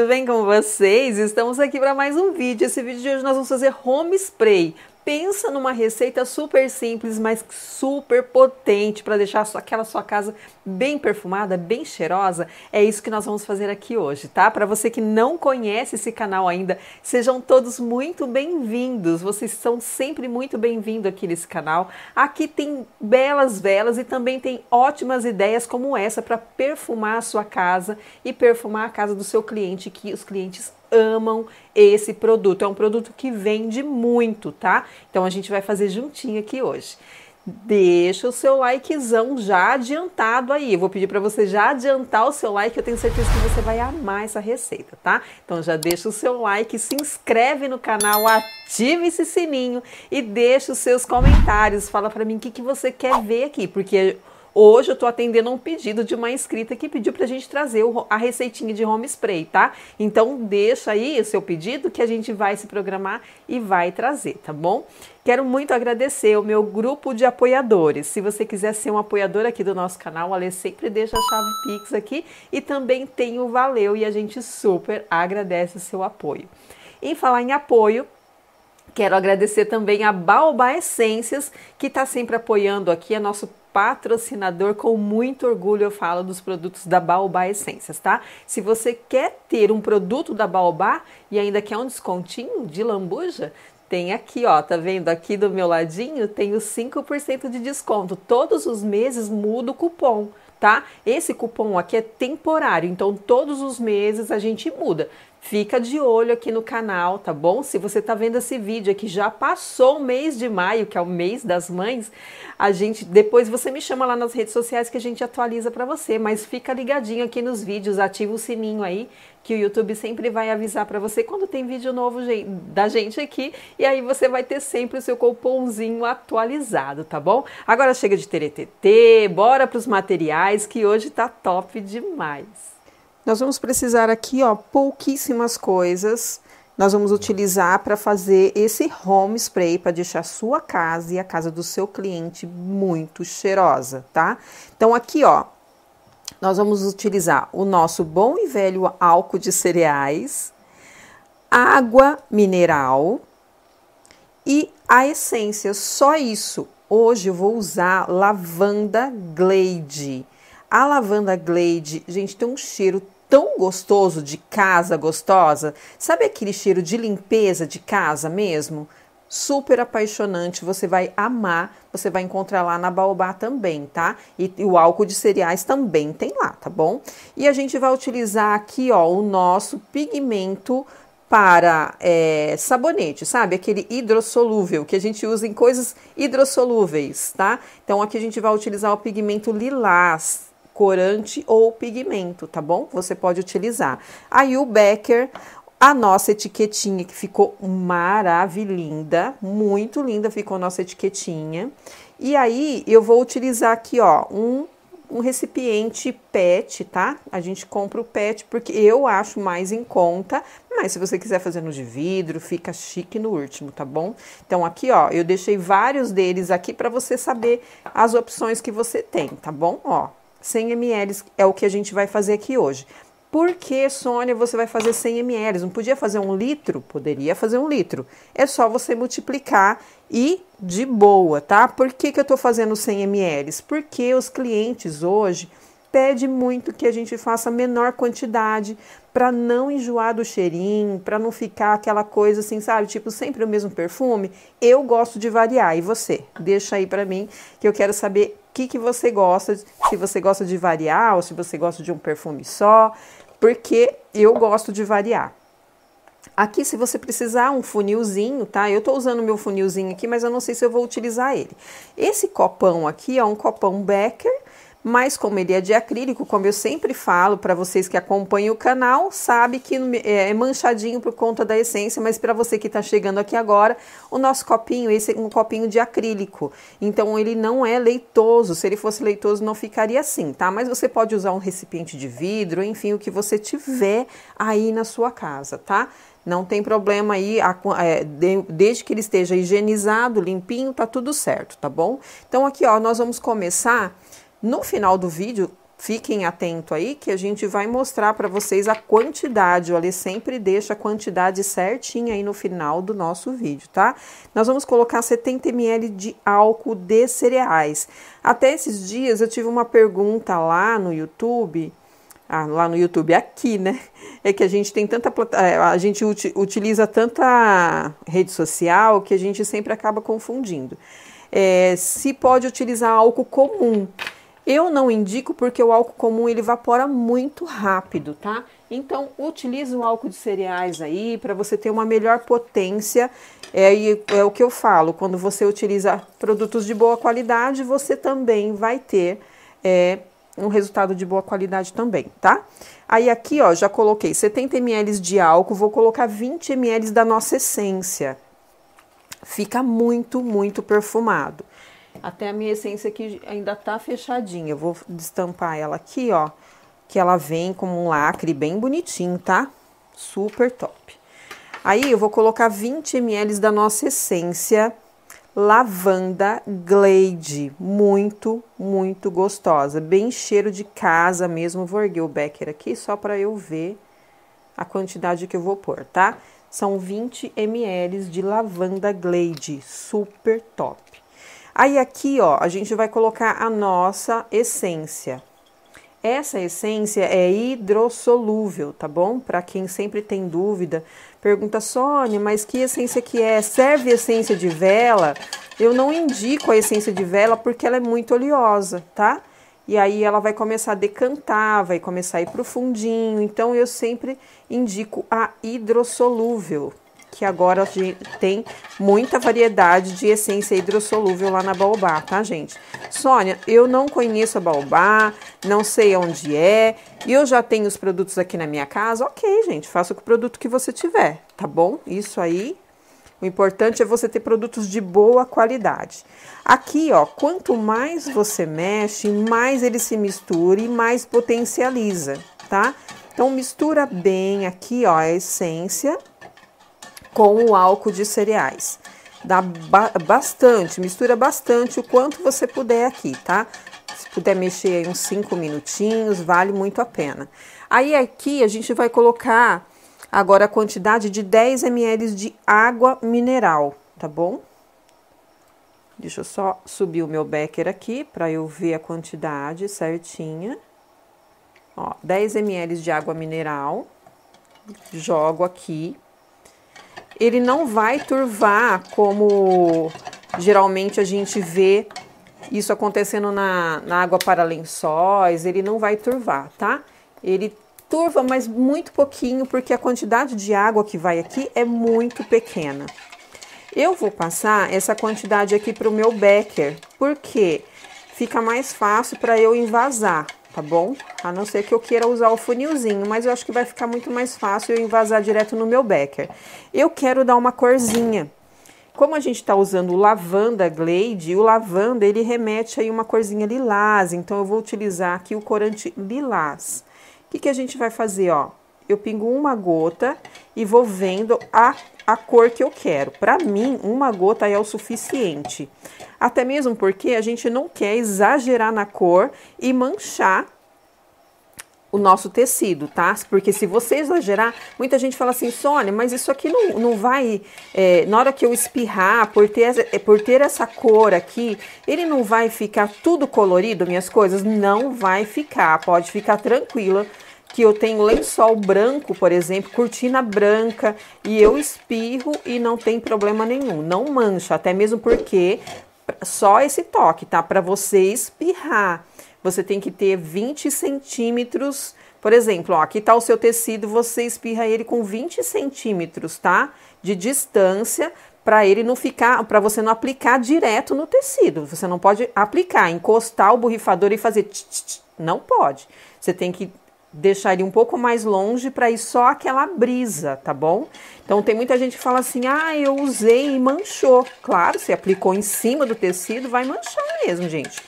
tudo bem com vocês? Estamos aqui para mais um vídeo. Esse vídeo de hoje nós vamos fazer home spray pensa numa receita super simples, mas super potente para deixar aquela sua casa bem perfumada, bem cheirosa. É isso que nós vamos fazer aqui hoje, tá? Para você que não conhece esse canal ainda, sejam todos muito bem-vindos. Vocês são sempre muito bem-vindos aqui nesse canal. Aqui tem belas velas e também tem ótimas ideias como essa para perfumar a sua casa e perfumar a casa do seu cliente que os clientes amam esse produto. É um produto que vende muito, tá? Então a gente vai fazer juntinho aqui hoje. Deixa o seu likezão já adiantado aí. Eu vou pedir para você já adiantar o seu like, eu tenho certeza que você vai amar essa receita, tá? Então já deixa o seu like, se inscreve no canal, ative esse sininho e deixa os seus comentários. Fala para mim o que, que você quer ver aqui, porque Hoje eu estou atendendo a um pedido de uma inscrita que pediu para a gente trazer a receitinha de home spray, tá? Então deixa aí o seu pedido que a gente vai se programar e vai trazer, tá bom? Quero muito agradecer o meu grupo de apoiadores. Se você quiser ser um apoiador aqui do nosso canal, Ale sempre deixa a chave Pix aqui e também tem o Valeu e a gente super agradece o seu apoio. Em falar em apoio, Quero agradecer também a Baobá Essências, que está sempre apoiando aqui a é nosso patrocinador. Com muito orgulho eu falo dos produtos da Baobá Essências, tá? Se você quer ter um produto da Baobá e ainda quer um descontinho de lambuja, tem aqui, ó, tá vendo? Aqui do meu ladinho tem os 5% de desconto. Todos os meses muda o cupom, tá? Esse cupom aqui é temporário, então todos os meses a gente muda. Fica de olho aqui no canal, tá bom? Se você tá vendo esse vídeo aqui, já passou o mês de maio, que é o mês das mães, a gente depois você me chama lá nas redes sociais que a gente atualiza para você, mas fica ligadinho aqui nos vídeos, ativa o sininho aí, que o YouTube sempre vai avisar para você quando tem vídeo novo da gente aqui, e aí você vai ter sempre o seu cupomzinho atualizado, tá bom? Agora chega de teretetê, bora pros materiais que hoje tá top demais. Nós vamos precisar aqui, ó, pouquíssimas coisas. Nós vamos utilizar para fazer esse home spray para deixar a sua casa e a casa do seu cliente muito cheirosa, tá? Então aqui, ó, nós vamos utilizar o nosso bom e velho álcool de cereais, água mineral e a essência, só isso. Hoje eu vou usar lavanda Glade. A lavanda Glade, gente, tem um cheiro tão gostoso de casa gostosa. Sabe aquele cheiro de limpeza de casa mesmo? super apaixonante, você vai amar, você vai encontrar lá na Baobá também, tá? E, e, o álcool de cereais também tem lá, tá bom? E a gente vai utilizar aqui, ó, o nosso pigmento para é, sabonete, sabe? Aquele hidrossolúvel que a gente usa em coisas hidrossolúveis, tá? Então aqui a gente vai utilizar o pigmento lilás, corante ou pigmento, tá bom? Você pode utilizar. Aí o Becker, a nossa etiquetinha que ficou maravilhosa, muito linda ficou a nossa etiquetinha. E aí eu vou utilizar aqui, ó, um um recipiente PET, tá? A gente compra o PET porque eu acho mais em conta, mas se você quiser fazer no de vidro, fica chique no último, tá bom? Então aqui, ó, eu deixei vários deles aqui para você saber as opções que você tem, tá bom? Ó, 100 ml é o que a gente vai fazer aqui hoje. Por que, Sônia, você vai fazer 100 ml? Não podia fazer um litro? Poderia fazer um litro. É só você multiplicar e de boa, tá? Por que, que eu estou fazendo 100 ml? Porque os clientes hoje pedem muito que a gente faça menor quantidade para não enjoar do cheirinho, para não ficar aquela coisa assim, sabe? Tipo, sempre o mesmo perfume. Eu gosto de variar. E você? Deixa aí para mim que eu quero saber que, que você gosta, se você gosta de variar ou se você gosta de um perfume só, porque eu gosto de variar. Aqui, se você precisar um funilzinho, tá? Eu tô usando meu funilzinho aqui, mas eu não sei se eu vou utilizar ele. Esse copão aqui é um copão Becker, mas como ele é de acrílico, como eu sempre falo para vocês que acompanham o canal, sabe que é, é manchadinho por conta da essência, mas para você que está chegando aqui agora, o nosso copinho, esse é um copinho de acrílico. Então ele não é leitoso, se ele fosse leitoso não ficaria assim, tá? Mas você pode usar um recipiente de vidro, enfim, o que você tiver aí na sua casa, tá? Não tem problema aí, é, desde que ele esteja higienizado, limpinho, tá tudo certo, tá bom? Então aqui, ó, nós vamos começar no final do vídeo, fiquem atento aí que a gente vai mostrar para vocês a quantidade. O Ale sempre deixa a quantidade certinha aí no final do nosso vídeo, tá? Nós vamos colocar 70 ml de álcool de cereais. Até esses dias eu tive uma pergunta lá no YouTube ah, lá no YouTube aqui, né? É que a gente tem tanta é, a gente utiliza tanta rede social que a gente sempre acaba confundindo. É, se pode utilizar álcool comum. Eu não indico porque o álcool comum ele evapora muito rápido, tá? Então utilize o álcool de cereais aí para você ter uma melhor potência. É, é o que eu falo, quando você utiliza produtos de boa qualidade, você também vai ter é, um resultado de boa qualidade também, tá? Aí aqui, ó, já coloquei 70 ml de álcool, vou colocar 20 ml da nossa essência. Fica muito, muito perfumado até a minha essência que ainda tá fechadinha. Eu vou destampar ela aqui, ó, que ela vem como um lacre bem bonitinho, tá? Super top. Aí eu vou colocar 20 ml da nossa essência lavanda glade, muito, muito gostosa, bem cheiro de casa mesmo. Vou erguer o becker aqui só para eu ver a quantidade que eu vou pôr, tá? São 20 ml de lavanda glade, super top. Aí aqui, ó, a gente vai colocar a nossa essência. Essa essência é hidrossolúvel, tá bom? Para quem sempre tem dúvida, pergunta Sônia, mas que essência que é? Serve essência de vela? Eu não indico a essência de vela porque ela é muito oleosa, tá? E aí ela vai começar a decantar, vai começar a ir pro fundinho. Então eu sempre indico a hidrossolúvel, que agora tem muita variedade de essência hidrossolúvel lá na Baobá, tá, gente? Sônia, eu não conheço a Baobá, não sei onde é, e eu já tenho os produtos aqui na minha casa. Ok, gente, faça com o produto que você tiver, tá bom? Isso aí. O importante é você ter produtos de boa qualidade. Aqui, ó, quanto mais você mexe, mais ele se mistura e mais potencializa, tá? Então mistura bem aqui, ó, a essência com o álcool de cereais. Dá ba bastante, mistura bastante o quanto você puder aqui, tá? Se puder mexer aí uns 5 minutinhos, vale muito a pena. Aí aqui a gente vai colocar agora a quantidade de 10 ml de água mineral, tá bom? Deixa eu só subir o meu becker aqui para eu ver a quantidade certinha. Ó, 10 ml de água mineral. Jogo aqui ele não vai turvar como geralmente a gente vê isso acontecendo na, na água para lençóis, ele não vai turvar, tá? Ele turva, mas muito pouquinho, porque a quantidade de água que vai aqui é muito pequena. Eu vou passar essa quantidade aqui para o meu becker, porque fica mais fácil para eu envasar, tá bom? A não ser que eu queira usar o funilzinho, mas eu acho que vai ficar muito mais fácil eu invasar direto no meu becker. Eu quero dar uma corzinha. Como a gente está usando o lavanda Glade, o lavanda ele remete aí uma corzinha lilás, então eu vou utilizar aqui o corante lilás. O que, que a gente vai fazer, ó? Eu pingo uma gota e vou vendo a, a cor que eu quero. Para mim, uma gota é o suficiente. Até mesmo porque a gente não quer exagerar na cor e manchar o nosso tecido, tá? Porque se você exagerar, muita gente fala assim, Sônia, mas isso aqui não, não vai. É, na hora que eu espirrar, por ter, eh, por ter essa cor aqui, ele não vai ficar tudo colorido, minhas coisas? Não vai ficar, pode ficar tranquila. Que eu tenho lençol branco, por exemplo, cortina branca, e eu espirro e não tem problema nenhum, não mancha, até mesmo porque só esse toque, tá? Para você espirrar, você tem que ter 20 centímetros. Por exemplo, ó, aqui tá o seu tecido, você espirra ele com 20 centímetros, tá? De distância para ele não ficar, para você não aplicar direto no tecido. Você não pode aplicar, encostar o borrifador e fazer tch, tch, tch. não pode. Você tem que deixar ele um pouco mais longe para ir só aquela brisa, tá bom? Então tem muita gente que fala assim: "Ah, eu usei e manchou". Claro, se aplicou em cima do tecido, vai manchar mesmo, gente.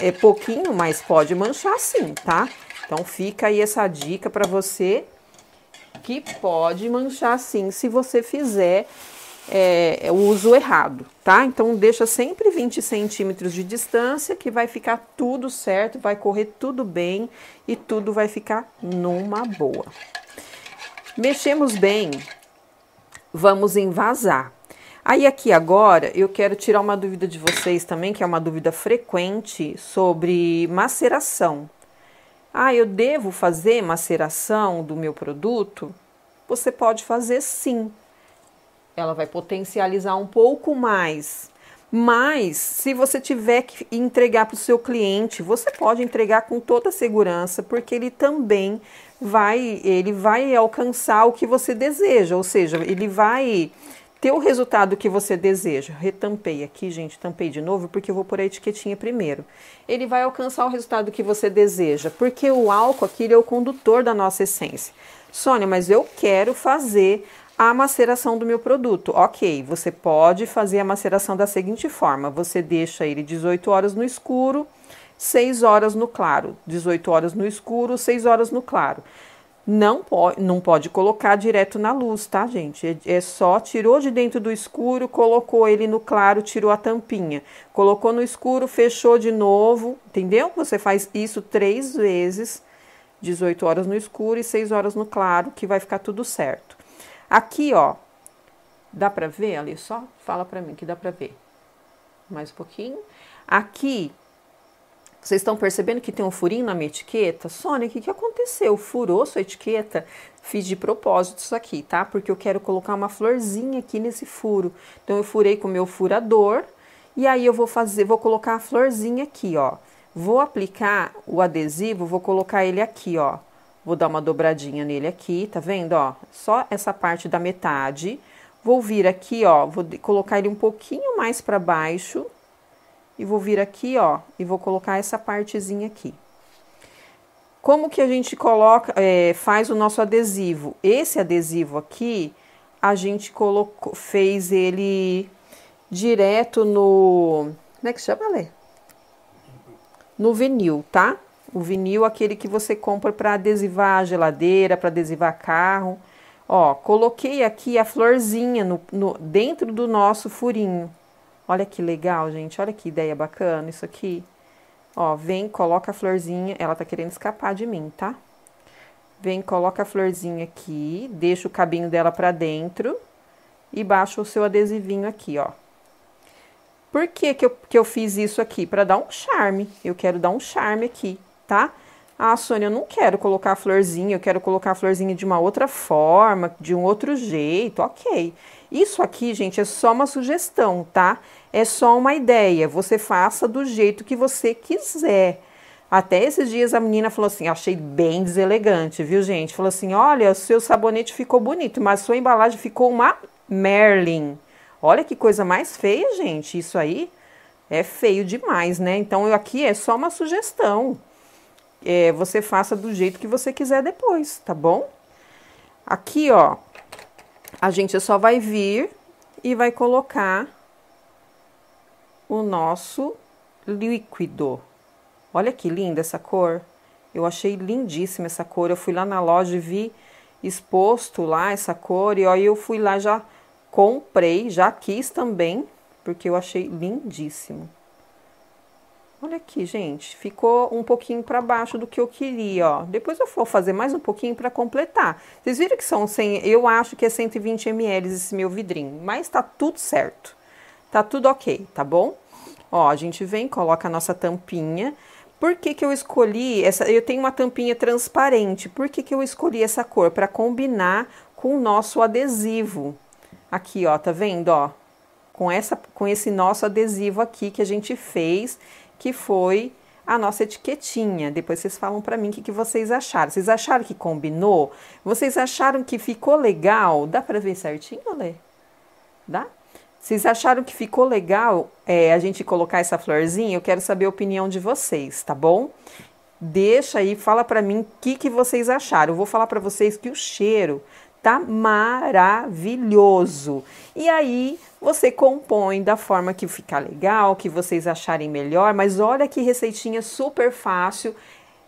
é pouquinho, mas pode manchar sim, tá? Então fica aí essa dica para você que pode manchar sim se você fizer é, é, o uso errado, tá? Então deixa sempre 20 centímetros de distância que vai ficar tudo certo, vai correr tudo bem e tudo vai ficar numa boa. Mexemos bem, vamos envasar. Aí aqui agora eu quero tirar uma dúvida de vocês também, que é uma dúvida frequente sobre maceração. Ah, eu devo fazer maceração do meu produto? Você pode fazer sim, ela vai potencializar um pouco mais. Mas, se você tiver que entregar para o seu cliente, você pode entregar com toda segurança, porque ele também vai, ele vai alcançar o que você deseja, ou seja, ele vai ter o resultado que você deseja. Retampei aqui, gente, tampei de novo, porque eu vou pôr a etiquetinha primeiro. Ele vai alcançar o resultado que você deseja, porque o álcool aqui é o condutor da nossa essência. Sônia, mas eu quero fazer a maceração do meu produto. Ok, você pode fazer a maceração da seguinte forma: você deixa ele 18 horas no escuro, 6 horas no claro. 18 horas no escuro, 6 horas no claro. Não pode, não pode colocar direto na luz, tá, gente? É, é só tirou de dentro do escuro, colocou ele no claro, tirou a tampinha, colocou no escuro, fechou de novo, entendeu? Você faz isso três vezes, 18 horas no escuro e 6 horas no claro, que vai ficar tudo certo. Aqui, ó, dá para ver ali só? Fala para mim que dá para ver. Mais um pouquinho. Aqui, vocês estão percebendo que tem um furinho na minha etiqueta? Sônia, o que, que aconteceu? Furou sua etiqueta? Fiz de propósito isso aqui, tá? Porque eu quero colocar uma florzinha aqui nesse furo. Então, eu furei com o meu furador. E aí, eu vou fazer, vou colocar a florzinha aqui, ó. Vou aplicar o adesivo, vou colocar ele aqui, ó Vou dar uma dobradinha nele aqui, tá vendo, ó? Só essa parte da metade. Vou vir aqui, ó, vou colocar ele um pouquinho mais para baixo. E vou vir aqui, ó, e vou colocar essa partezinha aqui. Como que a gente coloca, é, faz o nosso adesivo? Esse adesivo aqui, a gente colocou, fez ele direto no... Como é que chama, Lê? No vinil, tá? O vinil, aquele que você compra para adesivar a geladeira, para adesivar carro. Ó, coloquei aqui a florzinha no, no, dentro do nosso furinho. Olha que legal, gente. Olha que ideia bacana isso aqui. Ó, vem, coloca a florzinha. Ela tá querendo escapar de mim, tá? Vem, coloca a florzinha aqui, deixa o cabinho dela pra dentro e baixa o seu adesivinho aqui, ó. Por que que eu, que eu fiz isso aqui? Pra dar um charme. Eu quero dar um charme aqui tá? Ah, Sônia, eu não quero colocar a florzinha, eu quero colocar a florzinha de uma outra forma, de um outro jeito, ok. Isso aqui, gente, é só uma sugestão, tá? É só uma ideia. Você faça do jeito que você quiser. Até esses dias a menina falou assim: achei bem deselegante, viu, gente? Falou assim: olha, o seu sabonete ficou bonito, mas sua embalagem ficou uma Merlin. Olha que coisa mais feia, gente. Isso aí é feio demais, né? Então aqui é só uma sugestão é, você faça do jeito que você quiser depois, tá bom? Aqui, ó, a gente só vai vir e vai colocar o nosso líquido. Olha que linda essa cor. Eu achei lindíssima essa cor. Eu fui lá na loja e vi exposto lá essa cor. E aí eu fui lá já comprei, já quis também, porque eu achei lindíssimo. Olha aqui, gente, ficou um pouquinho para baixo do que eu queria, ó. Depois eu vou fazer mais um pouquinho para completar. Vocês viram que são 100, eu acho que é 120 ml esse meu vidrinho, mas tá tudo certo. Tá tudo ok, tá bom? Ó, a gente vem, coloca a nossa tampinha. Por que, que eu escolhi essa? Eu tenho uma tampinha transparente. Por que, que eu escolhi essa cor? Para combinar com o nosso adesivo. Aqui, ó, tá vendo, ó? Com, essa, com esse nosso adesivo aqui que a gente fez que foi a nossa etiquetinha. Depois vocês falam para mim o que, que vocês acharam. Vocês acharam que combinou? Vocês acharam que ficou legal? Dá para ver certinho, Lê? Dá? Vocês acharam que ficou legal é, a gente colocar essa florzinha? Eu quero saber a opinião de vocês, tá bom? Deixa aí, fala para mim o que, que vocês acharam. Eu vou falar para vocês que o cheiro tá maravilhoso. E aí você compõe da forma que ficar legal, que vocês acharem melhor, mas olha que receitinha super fácil.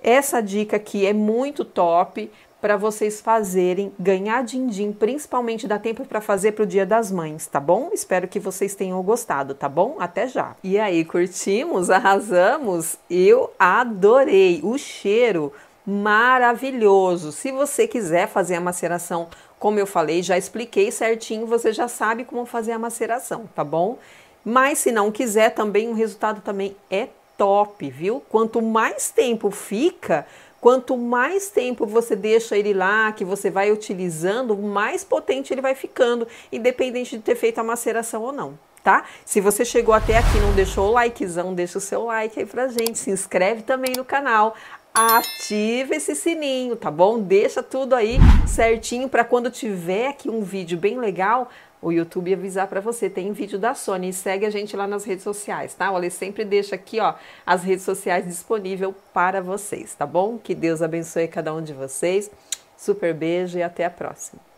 Essa dica aqui é muito top para vocês fazerem, ganhar din-din, principalmente dá tempo para fazer para o Dia das Mães, tá bom? Espero que vocês tenham gostado, tá bom? Até já. E aí, curtimos, arrasamos? Eu adorei o cheiro maravilhoso. Se você quiser fazer a maceração, como eu falei, já expliquei certinho, você já sabe como fazer a maceração, tá bom? Mas se não quiser também, o resultado também é top, viu? Quanto mais tempo fica, quanto mais tempo você deixa ele lá, que você vai utilizando, mais potente ele vai ficando, independente de ter feito a maceração ou não. Tá? Se você chegou até aqui e não deixou o likezão, deixa o seu like aí pra gente, se inscreve também no canal, ativa esse sininho, tá bom? Deixa tudo aí certinho para quando tiver aqui um vídeo bem legal, o YouTube avisar para você. Tem vídeo da Sony e segue a gente lá nas redes sociais, tá? O Ale sempre deixa aqui, ó, as redes sociais disponível para vocês, tá bom? Que Deus abençoe cada um de vocês. Super beijo e até a próxima.